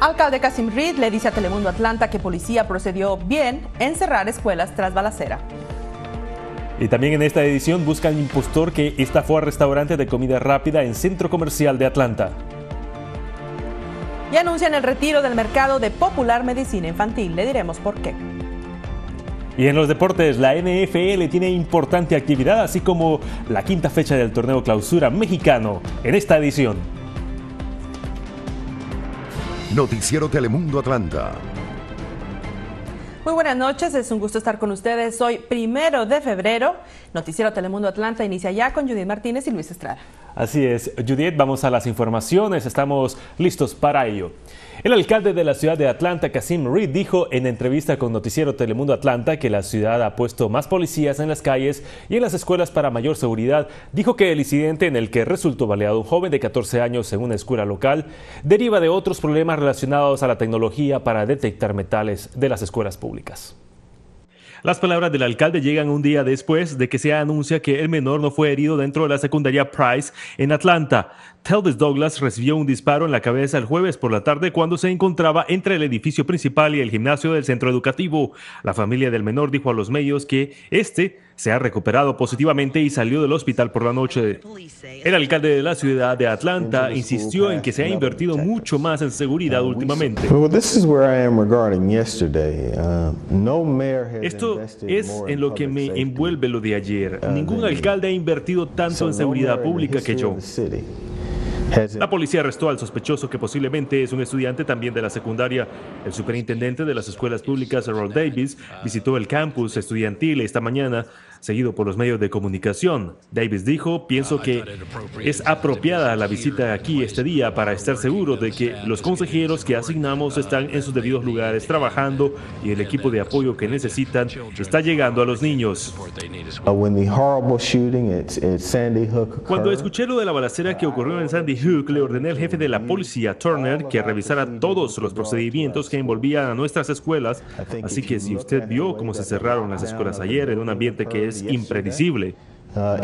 Alcalde Casim Reed le dice a Telemundo Atlanta que policía procedió bien en cerrar escuelas tras balacera. Y también en esta edición buscan impostor que estafó a restaurante de comida rápida en centro comercial de Atlanta. Y anuncian el retiro del mercado de popular medicina infantil. Le diremos por qué. Y en los deportes, la NFL tiene importante actividad, así como la quinta fecha del torneo clausura mexicano en esta edición. Noticiero Telemundo Atlanta. Muy buenas noches, es un gusto estar con ustedes hoy, primero de febrero. Noticiero Telemundo Atlanta inicia ya con Judith Martínez y Luis Estrada. Así es, Judith, vamos a las informaciones, estamos listos para ello. El alcalde de la ciudad de Atlanta, Kasim Reed, dijo en entrevista con Noticiero Telemundo Atlanta que la ciudad ha puesto más policías en las calles y en las escuelas para mayor seguridad. Dijo que el incidente en el que resultó baleado un joven de 14 años en una escuela local deriva de otros problemas relacionados a la tecnología para detectar metales de las escuelas públicas. Las palabras del alcalde llegan un día después de que se anuncia que el menor no fue herido dentro de la secundaria Price en Atlanta. Telvis Douglas recibió un disparo en la cabeza el jueves por la tarde cuando se encontraba entre el edificio principal y el gimnasio del centro educativo. La familia del menor dijo a los medios que este se ha recuperado positivamente y salió del hospital por la noche. El alcalde de la ciudad de Atlanta insistió en que se ha invertido mucho más en seguridad últimamente. Uh, Esto es en lo que me envuelve lo de ayer. Uh, Ningún alcalde ha invertido tanto en seguridad pública que yo. La policía arrestó al sospechoso que posiblemente es un estudiante también de la secundaria. El superintendente de las escuelas públicas, Earl Davis, visitó el campus estudiantil esta mañana, seguido por los medios de comunicación. Davis dijo, pienso que es apropiada la visita aquí este día para estar seguro de que los consejeros que asignamos están en sus debidos lugares trabajando y el equipo de apoyo que necesitan está llegando a los niños. Cuando escuché lo de la balacera que ocurrió en Sandy le ordené al jefe de la policía, Turner, que revisara todos los procedimientos que envolvían a nuestras escuelas, así que si usted vio cómo se cerraron las escuelas ayer en un ambiente que es impredecible, Uh,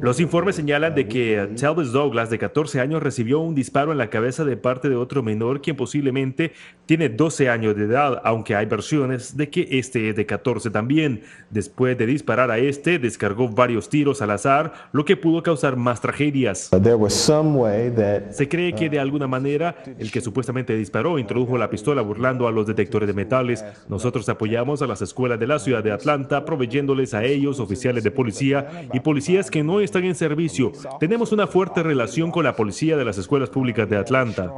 los informes señalan de que Talvis Douglas, de 14 años, recibió un disparo en la cabeza de parte de otro menor, quien posiblemente tiene 12 años de edad, aunque hay versiones de que este es de 14 también. Después de disparar a este, descargó varios tiros al azar, lo que pudo causar más tragedias. Se cree que de alguna manera el que supuestamente disparó introdujo la pistola burlando a los detectores de metales. Nosotros apoyamos a las escuelas de la ciudad de Atlanta, proveyéndoles a ellos oficiales de policía y policías que no están en servicio. Tenemos una fuerte relación con la policía de las escuelas públicas de Atlanta.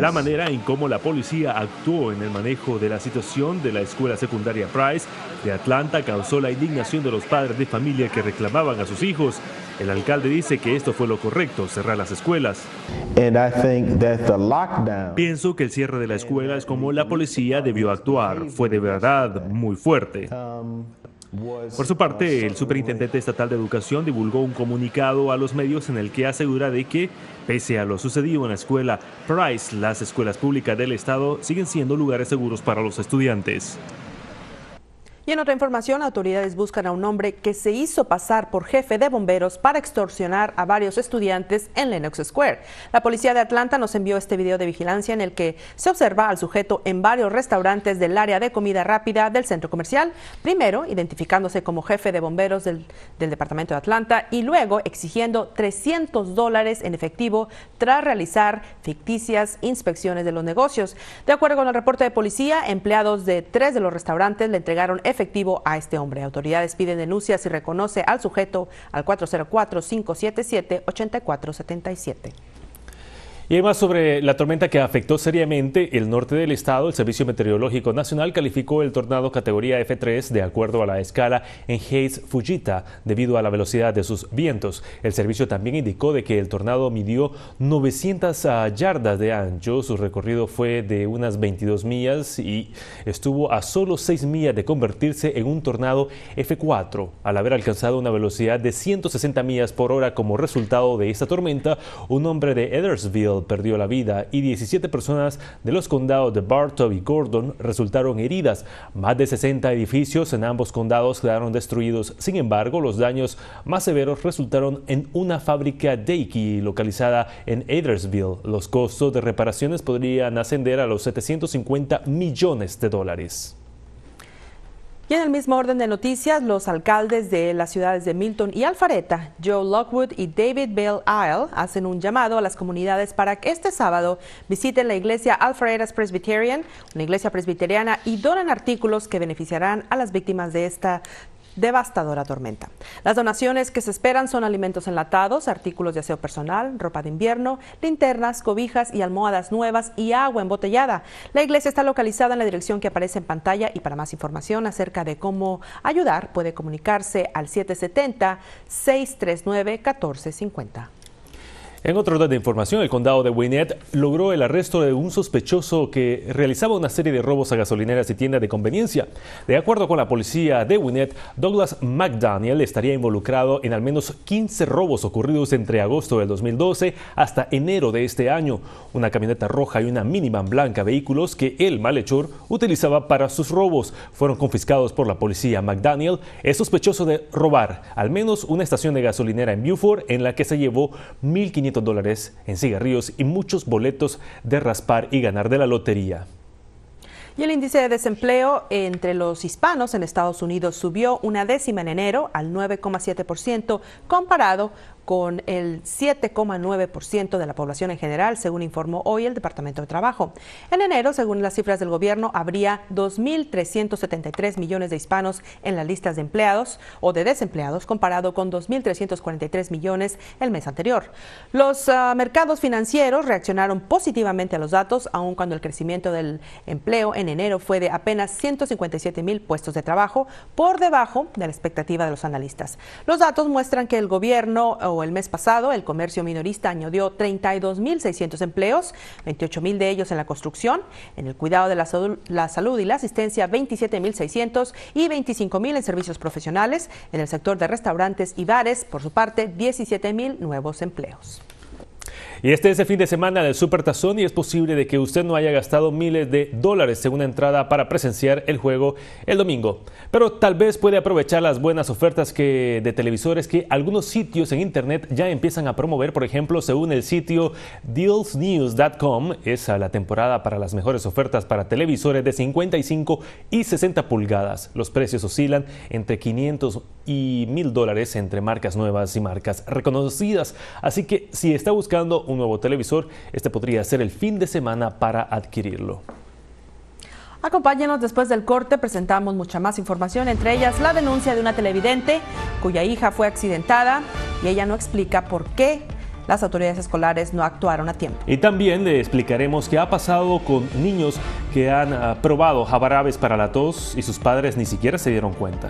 La manera en cómo la policía actuó en el manejo de la situación de la escuela secundaria Price de Atlanta causó la indignación de los padres de familia que reclamaban a sus hijos. El alcalde dice que esto fue lo correcto, cerrar las escuelas. Pienso que el cierre de la escuela es como la policía debió actuar. Fue de verdad muy fuerte. Um, por su parte, el superintendente estatal de educación divulgó un comunicado a los medios en el que asegura de que, pese a lo sucedido en la escuela Price, las escuelas públicas del estado siguen siendo lugares seguros para los estudiantes. Y en otra información, autoridades buscan a un hombre que se hizo pasar por jefe de bomberos para extorsionar a varios estudiantes en Lenox Square. La policía de Atlanta nos envió este video de vigilancia en el que se observa al sujeto en varios restaurantes del área de comida rápida del centro comercial, primero identificándose como jefe de bomberos del, departamento de Atlanta y luego exigiendo 300 dólares en efectivo tras realizar ficticias inspecciones de los negocios. De acuerdo con el reporte de policía, empleados de tres de los restaurantes le entregaron efectivo a este hombre. Autoridades piden denuncias y reconoce al sujeto al 404-577-8477. Y además sobre la tormenta que afectó seriamente el norte del estado, el Servicio Meteorológico Nacional calificó el tornado categoría F3 de acuerdo a la escala en Hayes Fujita debido a la velocidad de sus vientos. El servicio también indicó de que el tornado midió 900 ah, yardas de ancho, su recorrido fue de unas 22 millas y estuvo a solo 6 millas de convertirse en un tornado F4 al haber alcanzado una velocidad de 160 millas por hora como resultado de esta tormenta. Un hombre de Edersville perdió la vida y 17 personas de los condados de Bartow y Gordon resultaron heridas. Más de 60 edificios en ambos condados quedaron destruidos. Sin embargo, los daños más severos resultaron en una fábrica Deiki localizada en Edersville. Los costos de reparaciones podrían ascender a los 750 millones de dólares. Y en el mismo orden de noticias, los alcaldes de las ciudades de Milton y Alfareta, Joe Lockwood y David Bell Isle, hacen un llamado a las comunidades para que este sábado visiten la iglesia Alfaretas Presbyterian, una iglesia presbiteriana, y donen artículos que beneficiarán a las víctimas de esta devastadora tormenta. Las donaciones que se esperan son alimentos enlatados, artículos de aseo personal, ropa de invierno, linternas, cobijas y almohadas nuevas y agua embotellada. La iglesia está localizada en la dirección que aparece en pantalla y para más información acerca de cómo ayudar puede comunicarse al 770 639 1450. En otro orden de información, el condado de Winnet logró el arresto de un sospechoso que realizaba una serie de robos a gasolineras y tiendas de conveniencia. De acuerdo con la policía de Winnet, Douglas McDaniel estaría involucrado en al menos 15 robos ocurridos entre agosto del 2012 hasta enero de este año. Una camioneta roja y una minivan blanca, vehículos que el malhechor utilizaba para sus robos, fueron confiscados por la policía. McDaniel es sospechoso de robar al menos una estación de gasolinera en Beaufort en la que se llevó 1.500 dólares en cigarrillos y muchos boletos de raspar y ganar de la lotería. Y el índice de desempleo entre los hispanos en Estados Unidos subió una décima en enero al 9,7% comparado con el 7,9% de la población en general, según informó hoy el Departamento de Trabajo. En enero, según las cifras del gobierno, habría 2.373 millones de hispanos en las listas de empleados o de desempleados, comparado con 2.343 millones el mes anterior. Los ah, mercados financieros reaccionaron positivamente a los datos, aun cuando el crecimiento del empleo en en enero fue de apenas 157 mil puestos de trabajo, por debajo de la expectativa de los analistas. Los datos muestran que el gobierno o el mes pasado el comercio minorista añadió 32 mil 600 empleos, 28 mil de ellos en la construcción, en el cuidado de la, salud, y la asistencia 27 mil 600 y 25 mil en servicios profesionales, en el sector de restaurantes y bares, por su parte 17 mil nuevos empleos. Y este es el fin de semana del Super Tazón y es posible de que usted no haya gastado miles de dólares en una entrada para presenciar el juego el domingo. Pero tal vez puede aprovechar las buenas ofertas que, de televisores que algunos sitios en internet ya empiezan a promover. Por ejemplo, según el sitio dealsnews.com, es la temporada para las mejores ofertas para televisores de 55 y 60 pulgadas. Los precios oscilan entre 500 y 1000 dólares entre marcas nuevas y marcas reconocidas. Así que si está buscando un nuevo televisor, este podría ser el fin de semana para adquirirlo. Acompáñenos después del corte, presentamos mucha más información, entre ellas la denuncia de una televidente cuya hija fue accidentada y ella no explica por qué las autoridades escolares no actuaron a tiempo. Y también le explicaremos qué ha pasado con niños que han ah, probado jabarabes para la tos y sus padres ni siquiera se dieron cuenta.